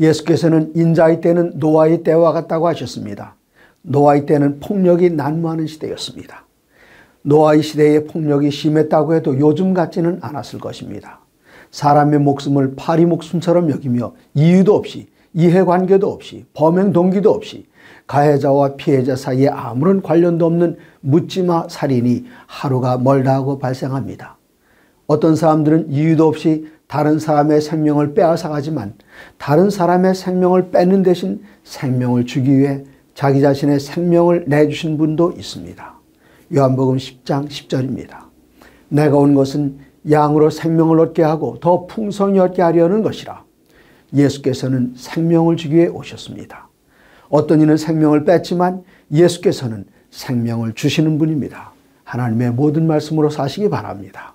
예수께서는 인자의 때는 노아의 때와 같다고 하셨습니다. 노아의 때는 폭력이 난무하는 시대였습니다. 노아의 시대에 폭력이 심했다고 해도 요즘 같지는 않았을 것입니다. 사람의 목숨을 파리 목숨처럼 여기며 이유도 없이 이해관계도 없이 범행 동기도 없이 가해자와 피해자 사이에 아무런 관련도 없는 묻지마 살인이 하루가 멀다고 발생합니다. 어떤 사람들은 이유도 없이 다른 사람의 생명을 빼앗아가지만 다른 사람의 생명을 뺏는 대신 생명을 주기 위해 자기 자신의 생명을 내주신 분도 있습니다. 요한복음 10장 10절입니다. 내가 온 것은 양으로 생명을 얻게 하고 더 풍성히 얻게 하려는 것이라. 예수께서는 생명을 주기 위해 오셨습니다. 어떤 이는 생명을 뺐지만 예수께서는 생명을 주시는 분입니다. 하나님의 모든 말씀으로 사시기 바랍니다.